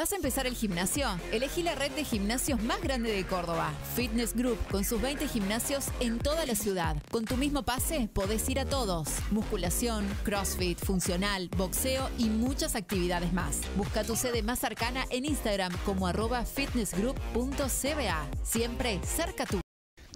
¿Vas a empezar el gimnasio? Elegí la red de gimnasios más grande de Córdoba, Fitness Group, con sus 20 gimnasios en toda la ciudad. Con tu mismo pase podés ir a todos. Musculación, CrossFit, funcional, boxeo y muchas actividades más. Busca tu sede más cercana en Instagram como arroba fitnessgroup.cba. Siempre cerca tu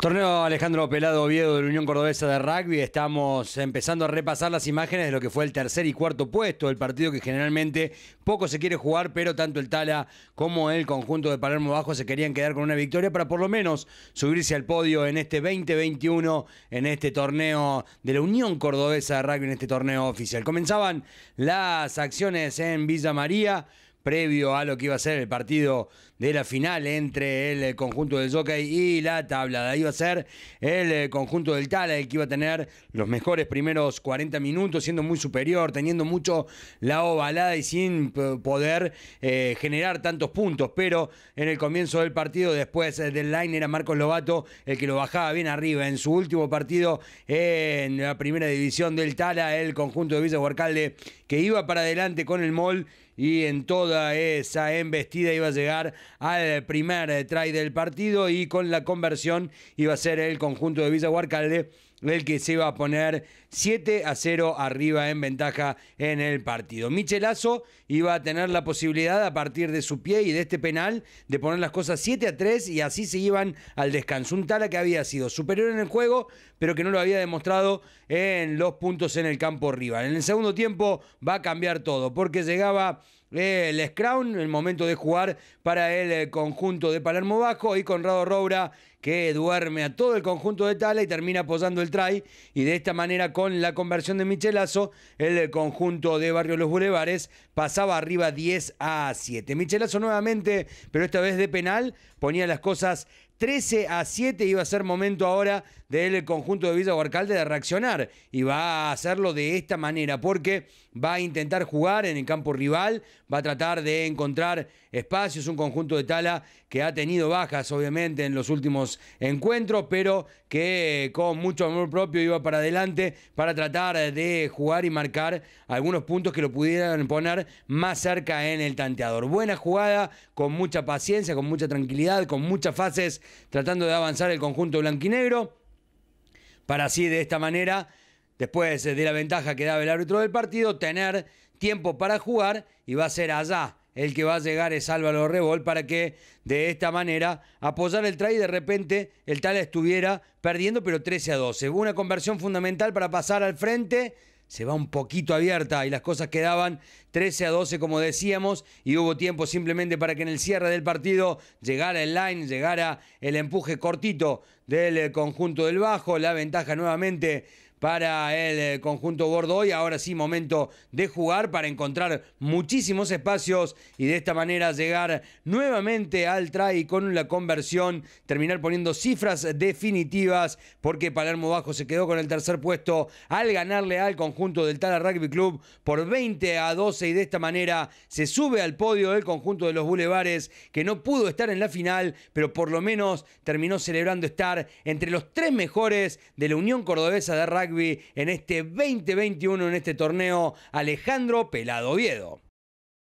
Torneo Alejandro Pelado Oviedo de la Unión Cordobesa de Rugby. Estamos empezando a repasar las imágenes de lo que fue el tercer y cuarto puesto, del partido que generalmente poco se quiere jugar, pero tanto el Tala como el conjunto de Palermo Bajo se querían quedar con una victoria para por lo menos subirse al podio en este 2021, en este torneo de la Unión Cordobesa de Rugby, en este torneo oficial. Comenzaban las acciones en Villa María previo a lo que iba a ser el partido de la final entre el eh, conjunto del Jockey y la tabla, Tablada. Iba a ser el eh, conjunto del Tala el que iba a tener los mejores primeros 40 minutos, siendo muy superior, teniendo mucho la ovalada y sin poder eh, generar tantos puntos. Pero en el comienzo del partido, después del line, era Marcos Lobato el que lo bajaba bien arriba. En su último partido en la primera división del Tala, el conjunto de Villa Huarcalde que iba para adelante con el Mol y en toda esa embestida iba a llegar al primer try del partido y con la conversión iba a ser el conjunto de Villa el que se iba a poner 7 a 0 arriba en ventaja en el partido. Michelazo iba a tener la posibilidad a partir de su pie y de este penal de poner las cosas 7 a 3 y así se iban al descanso. Un Tala que había sido superior en el juego, pero que no lo había demostrado en los puntos en el campo rival. En el segundo tiempo va a cambiar todo porque llegaba el Scrown, el momento de jugar para el eh, conjunto de Palermo Bajo y Conrado Roura que duerme a todo el conjunto de Tala y termina apoyando el try y de esta manera con la conversión de Michelazo el eh, conjunto de Barrio Los Bulevares pasaba arriba 10 a 7. Michelazo nuevamente, pero esta vez de penal, ponía las cosas 13 a 7 iba a ser momento ahora del eh, conjunto de Villa Barcalde de reaccionar y va a hacerlo de esta manera porque va a intentar jugar en el campo rival, va a tratar de encontrar espacios, un conjunto de Tala que ha tenido bajas obviamente en los últimos encuentros, pero que eh, con mucho amor propio iba para adelante para tratar de jugar y marcar algunos puntos que lo pudieran poner más cerca en el tanteador. Buena jugada, con mucha paciencia, con mucha tranquilidad, con muchas fases, tratando de avanzar el conjunto blanquinegro, para así de esta manera Después de la ventaja que daba el árbitro del partido, tener tiempo para jugar y va a ser allá el que va a llegar es Álvaro Rebol para que de esta manera apoyar el try y de repente el tal estuviera perdiendo pero 13 a 12. Una conversión fundamental para pasar al frente. Se va un poquito abierta y las cosas quedaban 13 a 12 como decíamos y hubo tiempo simplemente para que en el cierre del partido llegara el line, llegara el empuje cortito del eh, conjunto del bajo, la ventaja nuevamente para el eh, conjunto Bordo. Y ahora sí, momento de jugar para encontrar muchísimos espacios y de esta manera llegar nuevamente al try con la conversión, terminar poniendo cifras definitivas, porque Palermo Bajo se quedó con el tercer puesto al ganarle al conjunto del Tala Rugby Club por 20 a 12 y de esta manera se sube al podio del conjunto de los Bulevares que no pudo estar en la final, pero por lo menos terminó celebrando estar entre los tres mejores de la Unión Cordobesa de Rugby en este 2021, en este torneo Alejandro Pelado Oviedo.